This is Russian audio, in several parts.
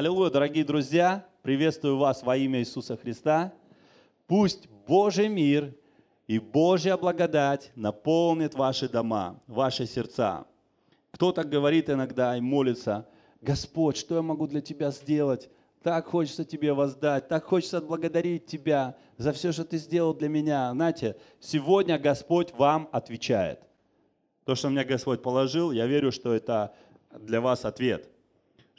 Аллилуйя, дорогие друзья, приветствую вас во имя Иисуса Христа. Пусть Божий мир и Божья благодать наполнит ваши дома, ваши сердца. Кто-то говорит иногда и молится, Господь, что я могу для Тебя сделать? Так хочется Тебе воздать, так хочется отблагодарить Тебя за все, что Ты сделал для меня. Знаете, сегодня Господь вам отвечает. То, что мне Господь положил, я верю, что это для вас ответ –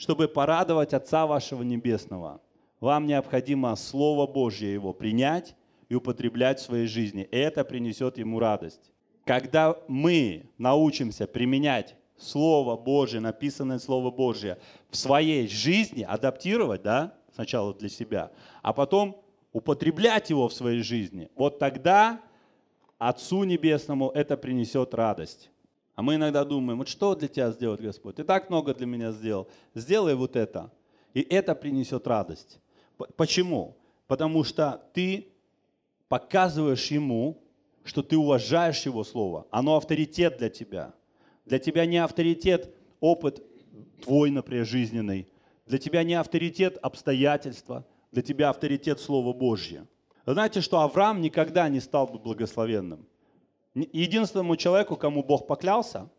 чтобы порадовать Отца вашего Небесного. Вам необходимо Слово Божье его принять и употреблять в своей жизни. И Это принесет ему радость. Когда мы научимся применять Слово Божье, написанное Слово Божье в своей жизни, адаптировать, да, сначала для себя, а потом употреблять его в своей жизни, вот тогда Отцу Небесному это принесет радость. А мы иногда думаем, вот что для тебя сделать Господь? Ты так много для меня сделал. Сделай вот это. И это принесет радость. Почему? Потому что ты показываешь ему, что ты уважаешь его слово. Оно авторитет для тебя. Для тебя не авторитет опыт твой, например, жизненный. Для тебя не авторитет обстоятельства. Для тебя авторитет Слова Божье. знаете, что Авраам никогда не стал бы благословенным. Единственному человеку, кому Бог поклялся,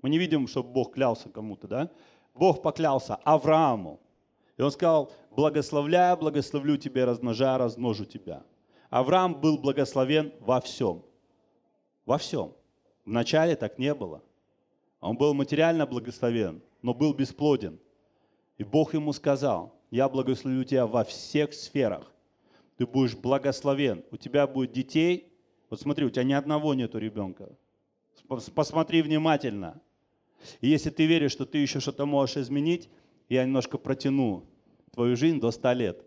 мы не видим, чтобы Бог клялся кому-то, да? Бог поклялся Аврааму. И он сказал, благословляя, благословлю тебя, размножая, размножу тебя. Авраам был благословен во всем. Во всем. Вначале так не было. Он был материально благословен, но был бесплоден. И Бог ему сказал, я благословлю тебя во всех сферах. Ты будешь благословен. У тебя будет детей, вот смотри, у тебя ни одного нету ребенка. Посмотри внимательно. И если ты веришь, что ты еще что-то можешь изменить, я немножко протяну твою жизнь до 100 лет.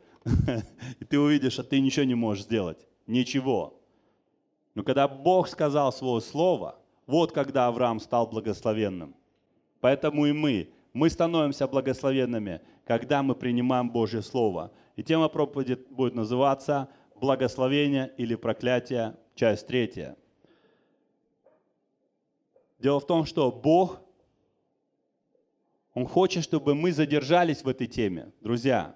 И ты увидишь, что ты ничего не можешь сделать. Ничего. Но когда Бог сказал свое слово, вот когда Авраам стал благословенным. Поэтому и мы, мы становимся благословенными, когда мы принимаем Божье Слово. И тема проповеди будет называться «Благословение или проклятие часть третья. Дело в том, что Бог, Он хочет, чтобы мы задержались в этой теме, друзья.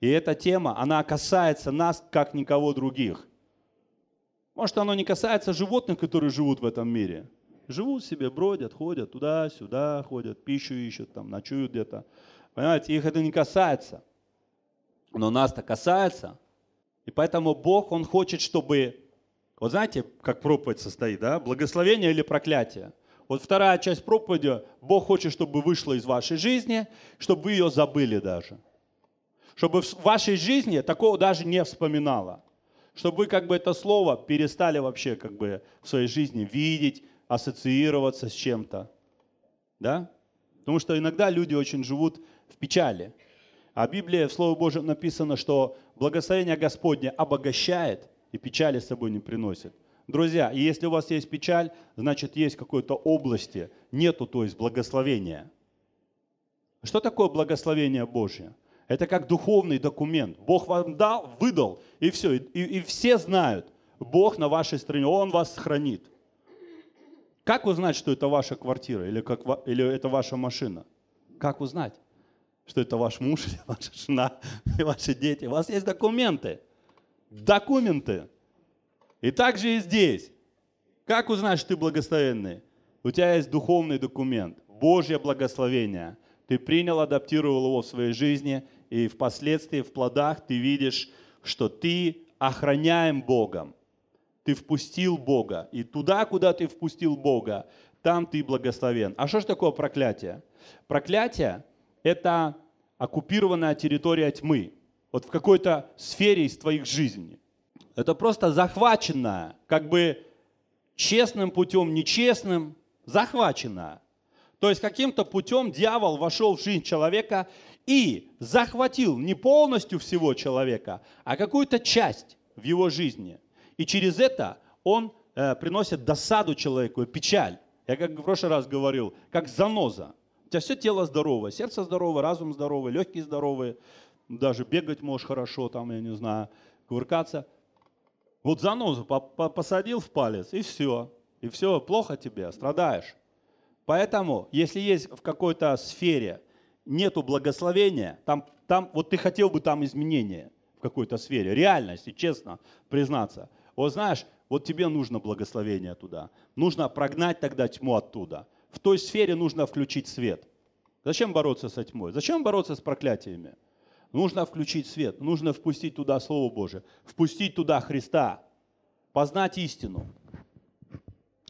И эта тема, она касается нас, как никого других. Может, оно не касается животных, которые живут в этом мире. Живут себе, бродят, ходят туда-сюда, ходят, пищу ищут, там, ночуют где-то. Понимаете, их это не касается. Но нас-то касается. И поэтому Бог, Он хочет, чтобы вот знаете, как проповедь состоит, да? Благословение или проклятие? Вот вторая часть проповеди, Бог хочет, чтобы вышла из вашей жизни, чтобы вы ее забыли даже. Чтобы в вашей жизни такого даже не вспоминало. Чтобы вы как бы это слово перестали вообще как бы в своей жизни видеть, ассоциироваться с чем-то. Да? Потому что иногда люди очень живут в печали. А Библия, в Слове Божьем написано, что благословение Господне обогащает, и печали с собой не приносит. Друзья, и если у вас есть печаль, значит есть какой-то области, нету, то есть благословения. Что такое благословение Божье? Это как духовный документ. Бог вам дал, выдал, и все. И, и все знают, Бог на вашей стороне, Он вас хранит. Как узнать, что это ваша квартира или, как, или это ваша машина? Как узнать, что это ваш муж, или ваша жена, или ваши дети? У вас есть документы документы. И также и здесь. Как узнать, что ты благословенный? У тебя есть духовный документ, Божье благословение. Ты принял, адаптировал его в своей жизни, и впоследствии в плодах ты видишь, что ты охраняем Богом. Ты впустил Бога. И туда, куда ты впустил Бога, там ты благословен. А что же такое проклятие? Проклятие – это оккупированная территория тьмы – вот в какой-то сфере из твоих жизней. Это просто захваченная, как бы честным путем, нечестным, захваченная. То есть каким-то путем дьявол вошел в жизнь человека и захватил не полностью всего человека, а какую-то часть в его жизни. И через это он э, приносит досаду человеку, печаль. Я как в прошлый раз говорил, как заноза. У тебя все тело здоровое, сердце здоровое, разум здоровый, легкие здоровые, даже бегать можешь хорошо, там, я не знаю, кувыркаться. Вот занозу посадил в палец, и все. И все, плохо тебе, страдаешь. Поэтому, если есть в какой-то сфере нету благословения, там, там, вот ты хотел бы там изменения в какой-то сфере, реальности, честно признаться. Вот знаешь, вот тебе нужно благословение туда. Нужно прогнать тогда тьму оттуда. В той сфере нужно включить свет. Зачем бороться со тьмой? Зачем бороться с проклятиями? нужно включить свет, нужно впустить туда Слово Божие, впустить туда Христа, познать истину.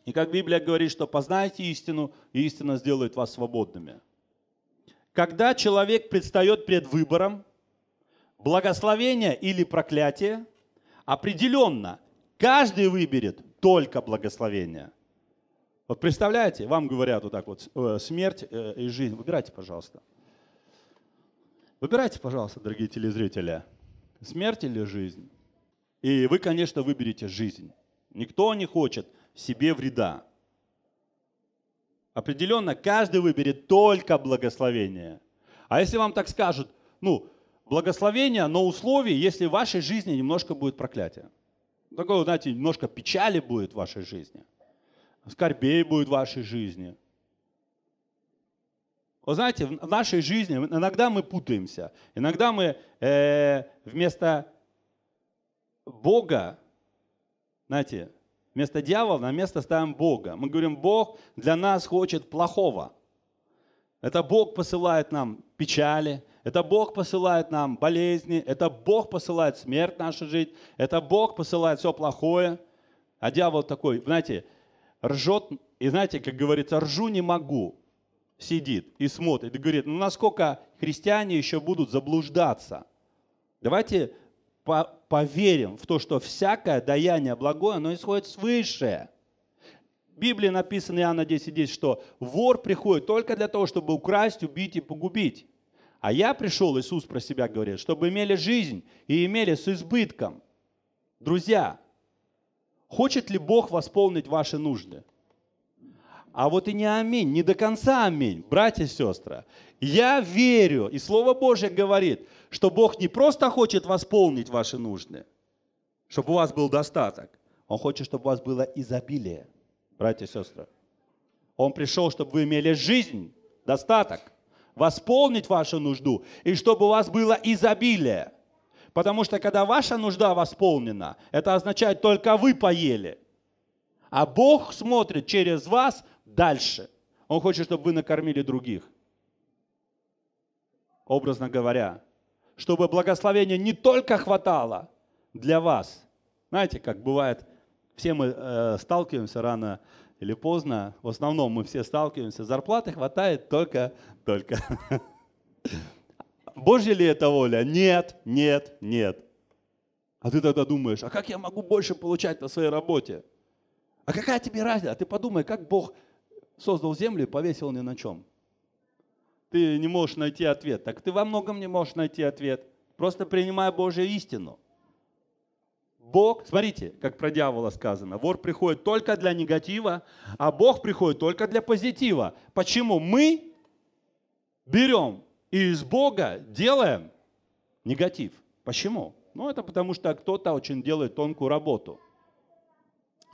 И как Библия говорит, что познайте истину, и истина сделает вас свободными. Когда человек предстает перед выбором, благословение или проклятие, определенно каждый выберет только благословение. Вот представляете, вам говорят вот так вот, «Э, смерть э, и жизнь, выбирайте, пожалуйста. Выбирайте, пожалуйста, дорогие телезрители, смерть или жизнь. И вы, конечно, выберете жизнь. Никто не хочет себе вреда. Определенно, каждый выберет только благословение. А если вам так скажут, ну, благословение, но условие, если в вашей жизни немножко будет проклятие. Такое, знаете, немножко печали будет в вашей жизни. Скорбей будет в вашей жизни – вы знаете, в нашей жизни иногда мы путаемся. Иногда мы э, вместо Бога, знаете, вместо дьявола на место ставим Бога. Мы говорим, Бог для нас хочет плохого. Это Бог посылает нам печали, это Бог посылает нам болезни, это Бог посылает смерть нашу жизнь, это Бог посылает все плохое. А дьявол такой, знаете, ржет, и знаете, как говорится, ржу не могу, сидит и смотрит и говорит, ну насколько христиане еще будут заблуждаться? Давайте по поверим в то, что всякое даяние благое, оно исходит свыше. В Библии написано, Иоанна 10, 10, что вор приходит только для того, чтобы украсть, убить и погубить. А я пришел, Иисус про себя говорит, чтобы имели жизнь и имели с избытком. Друзья, хочет ли Бог восполнить ваши нужды? а вот и не аминь, не до конца аминь, братья и сестры. Я верю, и Слово Божье говорит, что Бог не просто хочет восполнить ваши нужды, чтобы у вас был достаток, Он хочет, чтобы у вас было изобилие, братья и сестры. Он пришел, чтобы вы имели жизнь, достаток, восполнить вашу нужду, и чтобы у вас было изобилие. Потому что когда ваша нужда восполнена, это означает только вы поели – а Бог смотрит через вас дальше. Он хочет, чтобы вы накормили других. Образно говоря, чтобы благословения не только хватало для вас. Знаете, как бывает, все мы э, сталкиваемся рано или поздно, в основном мы все сталкиваемся, зарплаты хватает только, только. Божья ли это воля? Нет, нет, нет. А ты тогда думаешь, а как я могу больше получать на своей работе? А какая тебе разница? А ты подумай, как Бог создал землю и повесил ни на чем? Ты не можешь найти ответ. Так ты во многом не можешь найти ответ, просто принимая Божью истину. Бог, смотрите, как про дьявола сказано, вор приходит только для негатива, а Бог приходит только для позитива. Почему мы берем и из Бога делаем негатив? Почему? Ну, это потому что кто-то очень делает тонкую работу –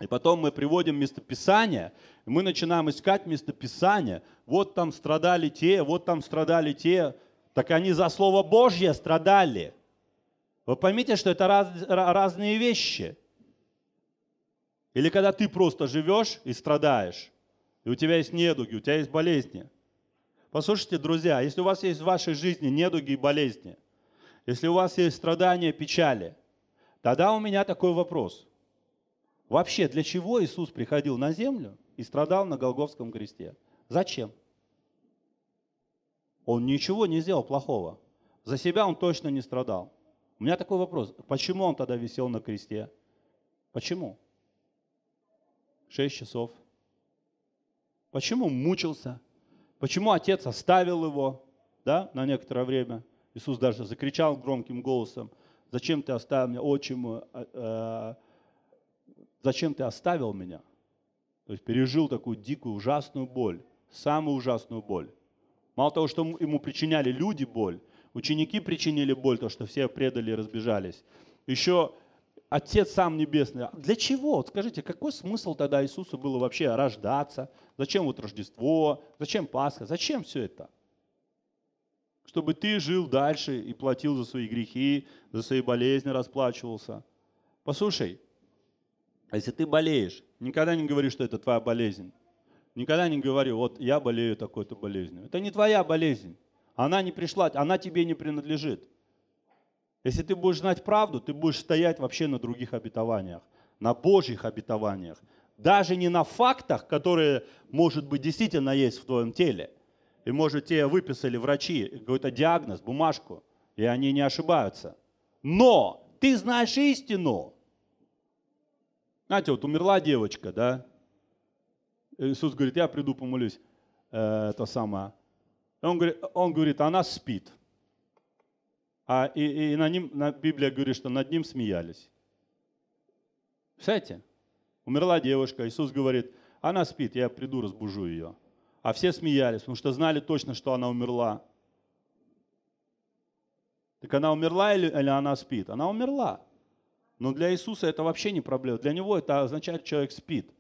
и потом мы приводим местописание, мы начинаем искать местописание. Вот там страдали те, вот там страдали те. Так они за Слово Божье страдали. Вы поймите, что это раз, разные вещи. Или когда ты просто живешь и страдаешь, и у тебя есть недуги, у тебя есть болезни. Послушайте, друзья, если у вас есть в вашей жизни недуги и болезни, если у вас есть страдания, печали, тогда у меня такой вопрос – Вообще, для чего Иисус приходил на землю и страдал на Голговском кресте? Зачем? Он ничего не сделал плохого. За себя он точно не страдал. У меня такой вопрос. Почему он тогда висел на кресте? Почему? Шесть часов. Почему мучился? Почему отец оставил его да, на некоторое время? Иисус даже закричал громким голосом, «Зачем ты оставил меня, отчим мой?» а, а, зачем ты оставил меня? То есть пережил такую дикую, ужасную боль, самую ужасную боль. Мало того, что ему причиняли люди боль, ученики причинили боль, то, что все предали и разбежались. Еще Отец сам небесный. А для чего? скажите, какой смысл тогда Иисусу было вообще рождаться? Зачем вот Рождество? Зачем Пасха? Зачем все это? Чтобы ты жил дальше и платил за свои грехи, за свои болезни расплачивался. Послушай, а если ты болеешь, никогда не говори, что это твоя болезнь. Никогда не говори, вот я болею такой-то болезнью. Это не твоя болезнь. Она не пришла, она тебе не принадлежит. Если ты будешь знать правду, ты будешь стоять вообще на других обетованиях, на Божьих обетованиях. Даже не на фактах, которые, может быть, действительно есть в твоем теле. И, может, тебе выписали врачи какой-то диагноз, бумажку, и они не ошибаются. Но ты знаешь истину. Знаете, вот умерла девочка, да? Иисус говорит, я приду помолюсь. Э, это самое. Он говорит, он говорит, она спит. А, и, и на ним, на, Библия говорит, что над ним смеялись. Представляете? Умерла девушка, Иисус говорит, она спит, я приду, разбужу ее. А все смеялись, потому что знали точно, что она умерла. Так она умерла или, или она спит? Она умерла. Но для Иисуса это вообще не проблема. Для него это означает, что человек спит.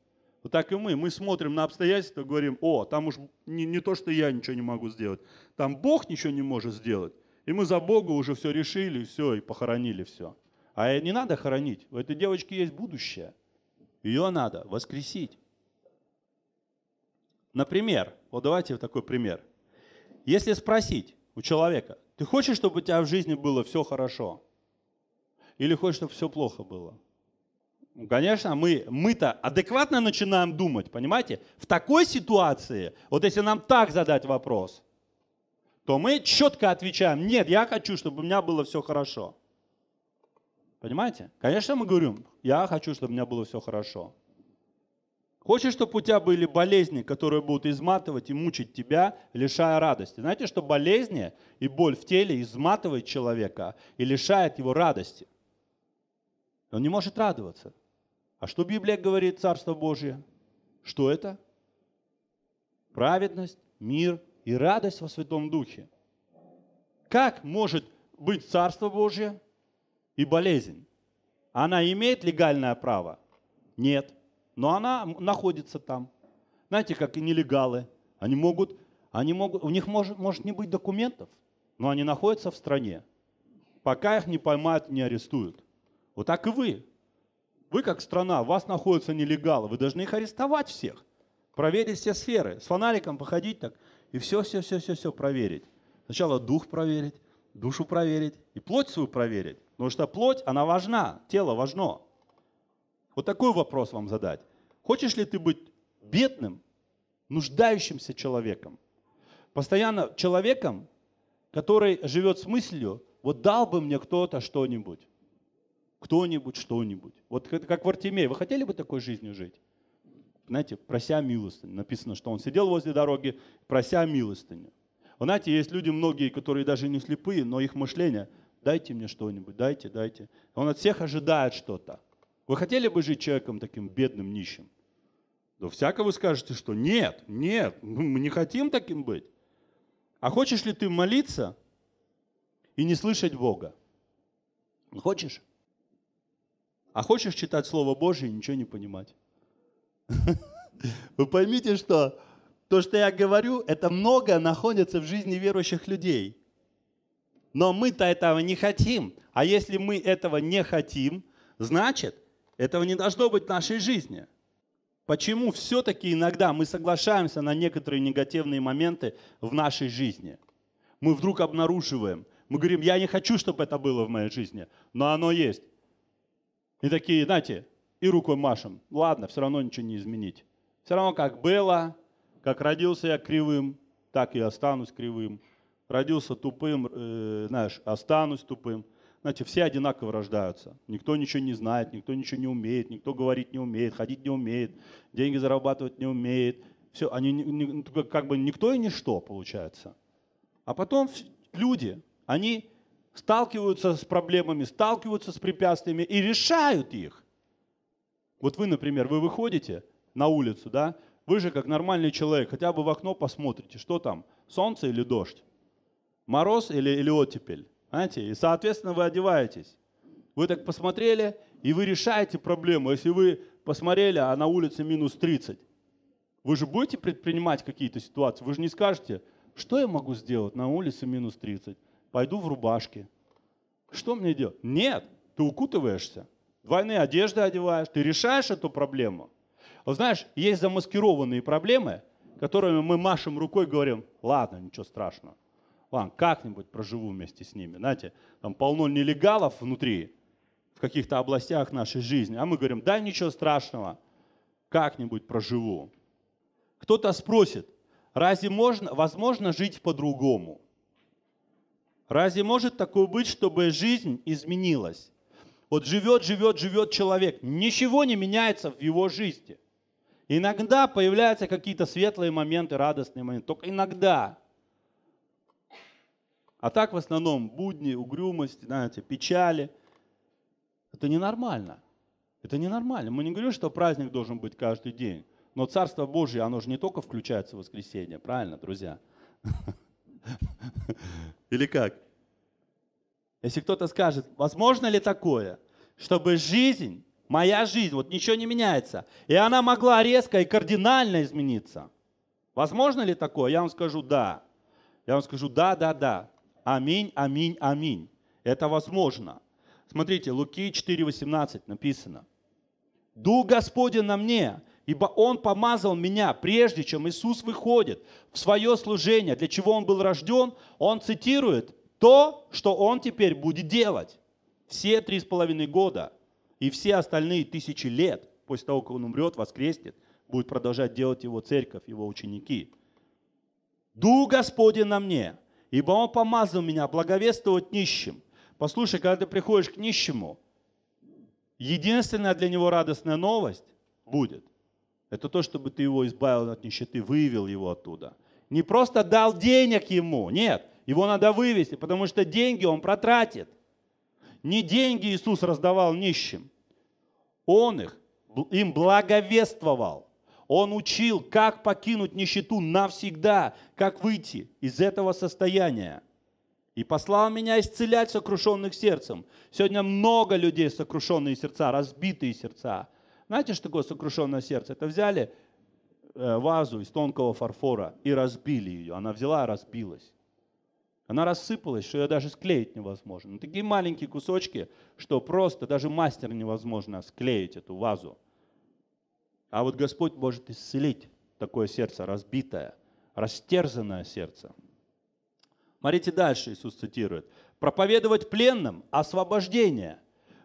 Вот так и мы. Мы смотрим на обстоятельства, и говорим, о, там уж не, не то, что я ничего не могу сделать. Там Бог ничего не может сделать. И мы за Бога уже все решили, все, и похоронили все. А не надо хоронить. У этой девочки есть будущее. Ее надо воскресить. Например, вот давайте вот такой пример. Если спросить у человека, ты хочешь, чтобы у тебя в жизни было все хорошо? или хочешь, чтобы все плохо было? Ну, конечно, мы, мы-то адекватно начинаем думать, понимаете? В такой ситуации, вот если нам так задать вопрос, то мы четко отвечаем, нет, я хочу, чтобы у меня было все хорошо. Понимаете? Конечно, мы говорим, я хочу, чтобы у меня было все хорошо. Хочешь, чтобы у тебя были болезни, которые будут изматывать и мучить тебя, лишая радости? Знаете, что болезни и боль в теле изматывает человека и лишает его радости. Он не может радоваться. А что Библия говорит, Царство Божие? Что это? Праведность, мир и радость во Святом Духе. Как может быть Царство Божье и болезнь? Она имеет легальное право? Нет. Но она находится там. Знаете, как и нелегалы. Они могут, они могут, у них может, может не быть документов, но они находятся в стране, пока их не поймают, не арестуют. Вот так и вы. Вы как страна, у вас находятся нелегалы, вы должны их арестовать всех, проверить все сферы, с фонариком походить так и все-все-все-все проверить. Сначала дух проверить, душу проверить и плоть свою проверить. Потому что плоть, она важна, тело важно. Вот такой вопрос вам задать. Хочешь ли ты быть бедным, нуждающимся человеком? Постоянно человеком, который живет с мыслью, вот дал бы мне кто-то что-нибудь кто-нибудь, что-нибудь. Вот как в Артемии. Вы хотели бы такой жизнью жить? Знаете, прося милостыню. Написано, что он сидел возле дороги, прося милостыню. Вы знаете, есть люди многие, которые даже не слепые, но их мышление – дайте мне что-нибудь, дайте, дайте. Он от всех ожидает что-то. Вы хотели бы жить человеком таким бедным, нищим? Да всяко вы скажете, что нет, нет, ну, мы не хотим таким быть. А хочешь ли ты молиться и не слышать Бога? Хочешь? А хочешь читать Слово Божье и ничего не понимать? Вы поймите, что то, что я говорю, это много находится в жизни верующих людей. Но мы-то этого не хотим. А если мы этого не хотим, значит, этого не должно быть в нашей жизни. Почему все-таки иногда мы соглашаемся на некоторые негативные моменты в нашей жизни? Мы вдруг обнаруживаем, мы говорим, я не хочу, чтобы это было в моей жизни, но оно есть. И такие, знаете, и рукой машем. Ладно, все равно ничего не изменить. Все равно как было, как родился я кривым, так и останусь кривым. Родился тупым, э, знаешь, останусь тупым. Знаете, все одинаково рождаются. Никто ничего не знает, никто ничего не умеет, никто говорить не умеет, ходить не умеет, деньги зарабатывать не умеет. Все, они как бы никто и ничто получается. А потом люди, они сталкиваются с проблемами, сталкиваются с препятствиями и решают их. Вот вы, например, вы выходите на улицу, да, вы же как нормальный человек, хотя бы в окно посмотрите, что там, солнце или дождь, мороз или, или оттепель, знаете, и, соответственно, вы одеваетесь. Вы так посмотрели, и вы решаете проблему. Если вы посмотрели, а на улице минус 30, вы же будете предпринимать какие-то ситуации, вы же не скажете, что я могу сделать на улице минус 30? пойду в рубашке. Что мне делать? Нет, ты укутываешься, двойные одежды одеваешь, ты решаешь эту проблему. Вот знаешь, есть замаскированные проблемы, которыми мы машем рукой, говорим, ладно, ничего страшного. Ладно, как-нибудь проживу вместе с ними. Знаете, там полно нелегалов внутри, в каких-то областях нашей жизни. А мы говорим, да, ничего страшного, как-нибудь проживу. Кто-то спросит, разве можно, возможно жить по-другому? Разве может такое быть, чтобы жизнь изменилась? Вот живет, живет, живет человек, ничего не меняется в его жизни. Иногда появляются какие-то светлые моменты, радостные моменты, только иногда. А так в основном будни, угрюмость, знаете, печали. Это ненормально. Это ненормально. Мы не говорим, что праздник должен быть каждый день. Но Царство Божье, оно же не только включается в воскресенье, правильно, друзья? Или как? Если кто-то скажет, возможно ли такое, чтобы жизнь, моя жизнь, вот ничего не меняется, и она могла резко и кардинально измениться. Возможно ли такое? Я вам скажу «да». Я вам скажу «да, да, да». Аминь, аминь, аминь. Это возможно. Смотрите, Луки 4,18 написано. «Дух Господень на мне, Ибо Он помазал меня, прежде чем Иисус выходит в свое служение, для чего Он был рожден, Он цитирует то, что Он теперь будет делать. Все три с половиной года и все остальные тысячи лет, после того, как Он умрет, воскреснет, будет продолжать делать Его церковь, Его ученики. «Дух Господень на мне, ибо Он помазал меня благовествовать нищим». Послушай, когда ты приходишь к нищему, единственная для него радостная новость будет – это то, чтобы ты его избавил от нищеты, вывел его оттуда. Не просто дал денег ему, нет, его надо вывести, потому что деньги он протратит. Не деньги Иисус раздавал нищим, он их, им благовествовал. Он учил, как покинуть нищету навсегда, как выйти из этого состояния. И послал меня исцелять сокрушенных сердцем. Сегодня много людей сокрушенные сердца, разбитые сердца – знаете, что такое сокрушенное сердце? Это взяли э, вазу из тонкого фарфора и разбили ее. Она взяла и разбилась. Она рассыпалась, что ее даже склеить невозможно. Но ну, такие маленькие кусочки, что просто даже мастер невозможно склеить эту вазу. А вот Господь может исцелить такое сердце разбитое, растерзанное сердце. Смотрите дальше, Иисус цитирует. «Проповедовать пленным освобождение».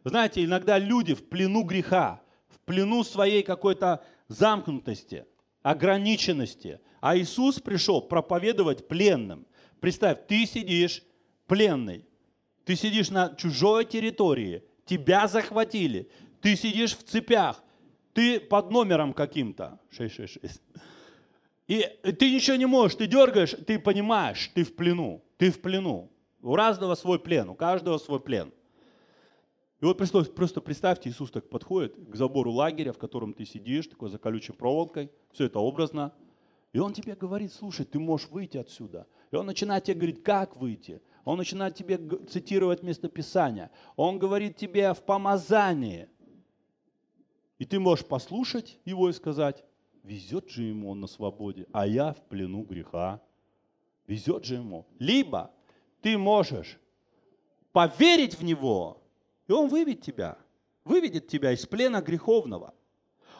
Знаете, иногда люди в плену греха, плену своей какой-то замкнутости, ограниченности. А Иисус пришел проповедовать пленным. Представь, ты сидишь пленный, ты сидишь на чужой территории, тебя захватили, ты сидишь в цепях, ты под номером каким-то, 666. И ты ничего не можешь, ты дергаешь, ты понимаешь, ты в плену, ты в плену. У разного свой плен, у каждого свой плен – и вот просто представьте, Иисус так подходит к забору лагеря, в котором ты сидишь, такой за колючей проволокой, все это образно. И он тебе говорит, слушай, ты можешь выйти отсюда. И он начинает тебе говорить, как выйти. Он начинает тебе цитировать место Писания. Он говорит тебе в помазании. И ты можешь послушать его и сказать, везет же ему он на свободе, а я в плену греха. Везет же ему. Либо ты можешь поверить в него и Он выведет тебя, выведет тебя из плена греховного.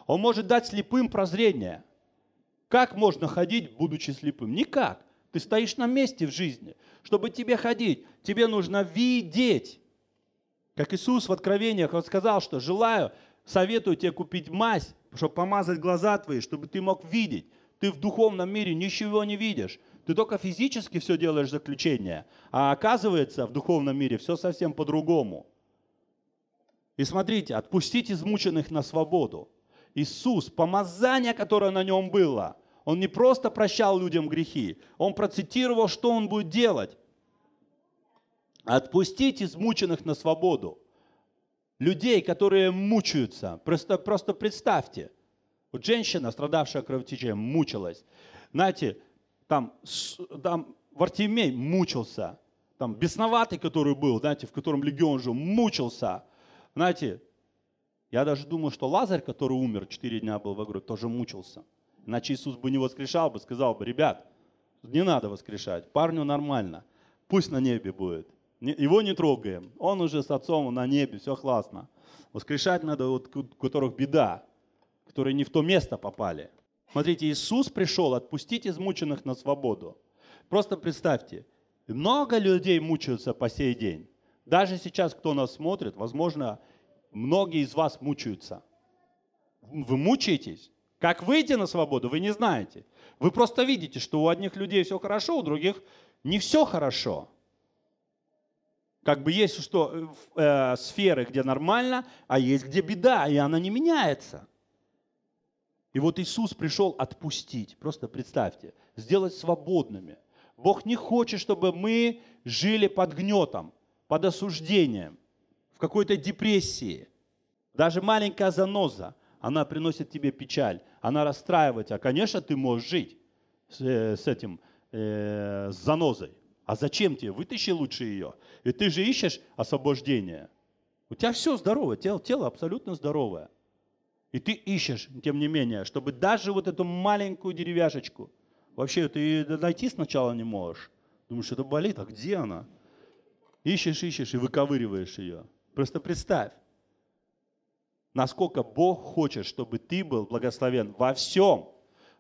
Он может дать слепым прозрение. Как можно ходить, будучи слепым? Никак. Ты стоишь на месте в жизни. Чтобы тебе ходить, тебе нужно видеть. Как Иисус в Откровениях, Он сказал, что желаю, советую тебе купить мазь, чтобы помазать глаза твои, чтобы ты мог видеть. Ты в духовном мире ничего не видишь. Ты только физически все делаешь заключение. А оказывается, в духовном мире все совсем по-другому – и смотрите, отпустить измученных на свободу. Иисус, помазание, которое на нем было, он не просто прощал людям грехи, он процитировал, что он будет делать. Отпустить измученных на свободу. Людей, которые мучаются. Просто, просто представьте, вот женщина, страдавшая кровотечением, мучилась. Знаете, там, там Вартимей мучился. Там бесноватый, который был, знаете, в котором легион жил, мучился – знаете, я даже думаю, что Лазарь, который умер, четыре дня был в гробе, тоже мучился. Иначе Иисус бы не воскрешал, бы сказал бы, ребят, не надо воскрешать, парню нормально, пусть на небе будет. Его не трогаем, он уже с отцом на небе, все классно. Воскрешать надо вот, у которых беда, которые не в то место попали. Смотрите, Иисус пришел отпустить измученных на свободу. Просто представьте, много людей мучаются по сей день. Даже сейчас, кто нас смотрит, возможно, многие из вас мучаются. Вы мучаетесь. Как выйти на свободу, вы не знаете. Вы просто видите, что у одних людей все хорошо, у других не все хорошо. Как бы есть что э, э, сферы, где нормально, а есть где беда, и она не меняется. И вот Иисус пришел отпустить. Просто представьте, сделать свободными. Бог не хочет, чтобы мы жили под гнетом под осуждением, в какой-то депрессии, даже маленькая заноза, она приносит тебе печаль, она расстраивает тебя. А, конечно, ты можешь жить с, э, с этим, э, с занозой. А зачем тебе? Вытащи лучше ее. И ты же ищешь освобождение. У тебя все здорово, тело, тело абсолютно здоровое. И ты ищешь, тем не менее, чтобы даже вот эту маленькую деревяшечку, вообще ты ее найти сначала не можешь. Думаешь, это болит, а где она? Ищешь, ищешь и выковыриваешь ее. Просто представь, насколько Бог хочет, чтобы ты был благословен во всем,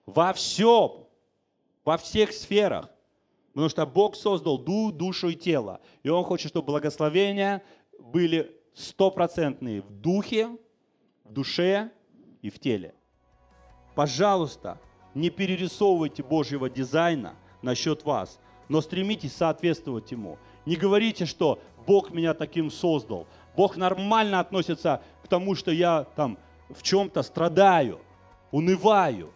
во всем, во всех сферах. Потому что Бог создал ду, душу и тело. И Он хочет, чтобы благословения были стопроцентные в духе, в душе и в теле. Пожалуйста, не перерисовывайте Божьего дизайна насчет вас, но стремитесь соответствовать ему – не говорите, что Бог меня таким создал. Бог нормально относится к тому, что я там в чем-то страдаю, унываю.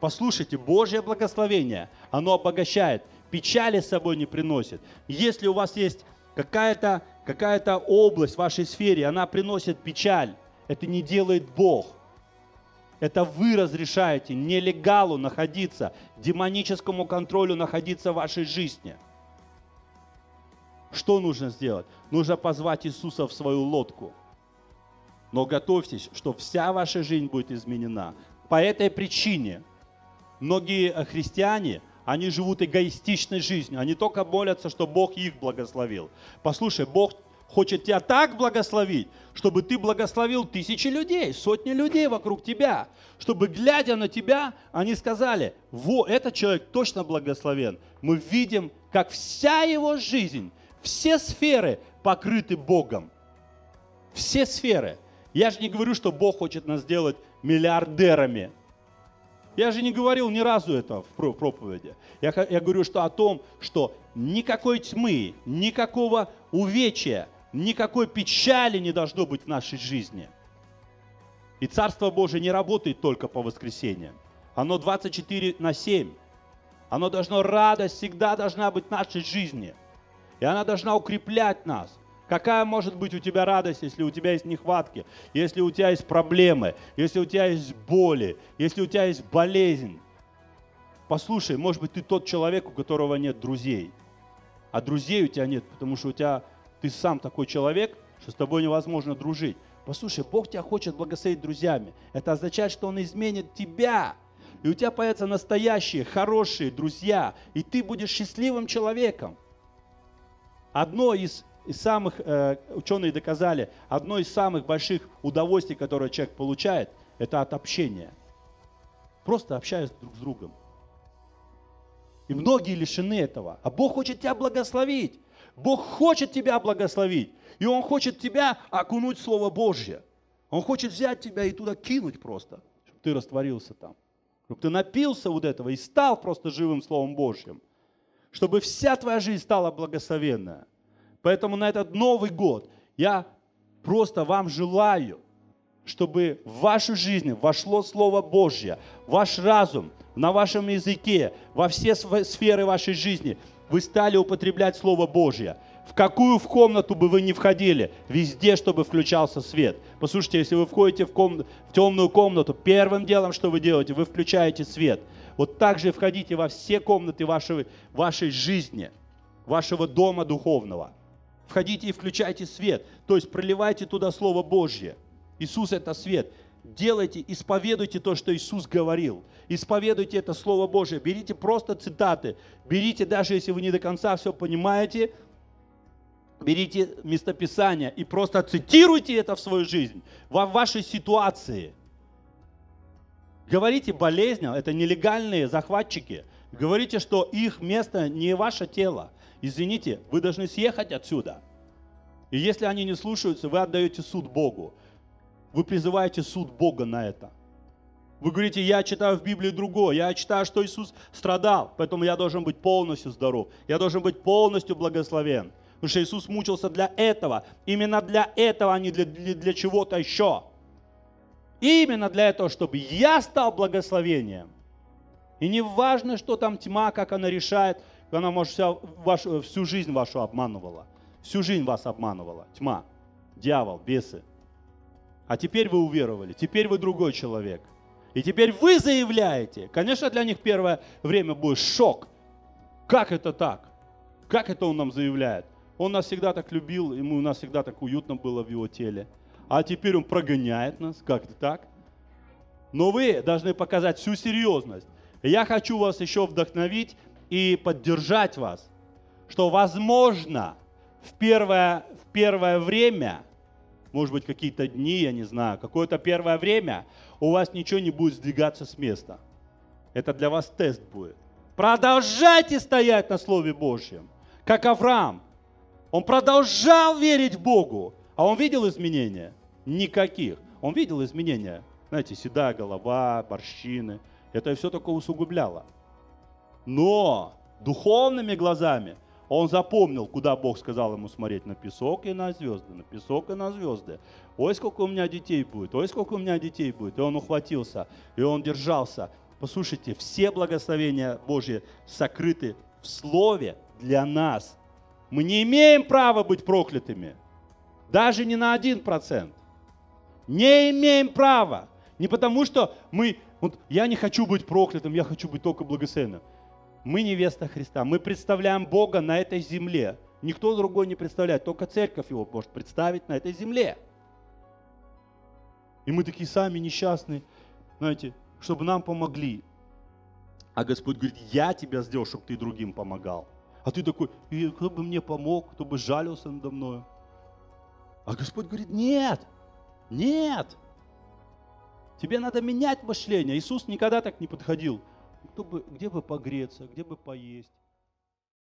Послушайте, Божье благословение, оно обогащает, печали с собой не приносит. Если у вас есть какая-то какая, -то, область в вашей сфере, она приносит печаль, это не делает Бог. Это вы разрешаете нелегалу находиться, демоническому контролю находиться в вашей жизни – что нужно сделать? Нужно позвать Иисуса в свою лодку. Но готовьтесь, что вся ваша жизнь будет изменена. По этой причине многие э, христиане, они живут эгоистичной жизнью. Они только молятся, что Бог их благословил. Послушай, Бог хочет тебя так благословить, чтобы ты благословил тысячи людей, сотни людей вокруг тебя, чтобы, глядя на тебя, они сказали, во, этот человек точно благословен. Мы видим, как вся его жизнь все сферы покрыты Богом. Все сферы. Я же не говорю, что Бог хочет нас сделать миллиардерами. Я же не говорил ни разу это в проповеди. Я, я говорю, что о том, что никакой тьмы, никакого увечья, никакой печали не должно быть в нашей жизни. И Царство Божие не работает только по воскресеньям. Оно 24 на 7. Оно должно, радость всегда должна быть в нашей жизни. И она должна укреплять нас. Какая может быть у тебя радость, если у тебя есть нехватки, если у тебя есть проблемы, если у тебя есть боли, если у тебя есть болезнь? Послушай, может быть, ты тот человек, у которого нет друзей. А друзей у тебя нет, потому что у тебя ты сам такой человек, что с тобой невозможно дружить. Послушай, Бог тебя хочет благословить друзьями. Это означает, что Он изменит тебя. И у тебя появятся настоящие, хорошие друзья. И ты будешь счастливым человеком. Одно из, из самых, э, ученые доказали, одно из самых больших удовольствий, которое человек получает, это от общения. Просто общаясь друг с другом. И многие лишены этого. А Бог хочет тебя благословить. Бог хочет тебя благословить. И Он хочет тебя окунуть в Слово Божье. Он хочет взять тебя и туда кинуть просто, чтобы ты растворился там. Чтобы ты напился вот этого и стал просто живым Словом Божьим чтобы вся твоя жизнь стала благословенная. Поэтому на этот Новый год я просто вам желаю, чтобы в вашу жизнь вошло Слово Божье, ваш разум, на вашем языке, во все сферы вашей жизни вы стали употреблять Слово Божье. В какую в комнату бы вы ни входили, везде, чтобы включался свет. Послушайте, если вы входите в, ком... в темную комнату, первым делом, что вы делаете, вы включаете свет – вот так же входите во все комнаты вашей, вашей жизни, вашего дома духовного. Входите и включайте свет, то есть проливайте туда Слово Божье. Иисус – это свет. Делайте, исповедуйте то, что Иисус говорил. Исповедуйте это Слово Божье. Берите просто цитаты. Берите, даже если вы не до конца все понимаете, берите местописание и просто цитируйте это в свою жизнь, в вашей ситуации – Говорите болезням, это нелегальные захватчики. Говорите, что их место не ваше тело. Извините, вы должны съехать отсюда. И если они не слушаются, вы отдаете суд Богу. Вы призываете суд Бога на это. Вы говорите, я читаю в Библии другое, я читаю, что Иисус страдал, поэтому я должен быть полностью здоров, я должен быть полностью благословен. Потому что Иисус мучился для этого, именно для этого, а не для, для, для чего-то еще именно для этого, чтобы я стал благословением. И не важно, что там тьма, как она решает, она, может, вся, вашу, всю жизнь вашу обманывала. Всю жизнь вас обманывала. Тьма, дьявол, бесы. А теперь вы уверовали, теперь вы другой человек. И теперь вы заявляете. Конечно, для них первое время будет шок. Как это так? Как это он нам заявляет? Он нас всегда так любил, ему у нас всегда так уютно было в его теле а теперь он прогоняет нас, как это так? Но вы должны показать всю серьезность. Я хочу вас еще вдохновить и поддержать вас, что, возможно, в первое, в первое время, может быть, какие-то дни, я не знаю, какое-то первое время у вас ничего не будет сдвигаться с места. Это для вас тест будет. Продолжайте стоять на Слове Божьем, как Авраам. Он продолжал верить Богу, а он видел изменения – Никаких. Он видел изменения. Знаете, седая голова, морщины. Это все только усугубляло. Но духовными глазами он запомнил, куда Бог сказал ему смотреть, на песок и на звезды, на песок и на звезды. Ой, сколько у меня детей будет, ой, сколько у меня детей будет. И он ухватился, и он держался. Послушайте, все благословения Божьи сокрыты в Слове для нас. Мы не имеем права быть проклятыми, даже не на один процент. Не имеем права. Не потому что мы, вот я не хочу быть проклятым, я хочу быть только благословенным. Мы невеста Христа, мы представляем Бога на этой земле. Никто другой не представляет, только церковь его может представить на этой земле. И мы такие сами несчастные, знаете, чтобы нам помогли. А Господь говорит, я тебя сделал, чтобы ты другим помогал. А ты такой, кто бы мне помог, кто бы жалился надо мною. А Господь говорит, нет, нет! Тебе надо менять мышление. Иисус никогда так не подходил. Кто бы, где бы погреться, где бы поесть,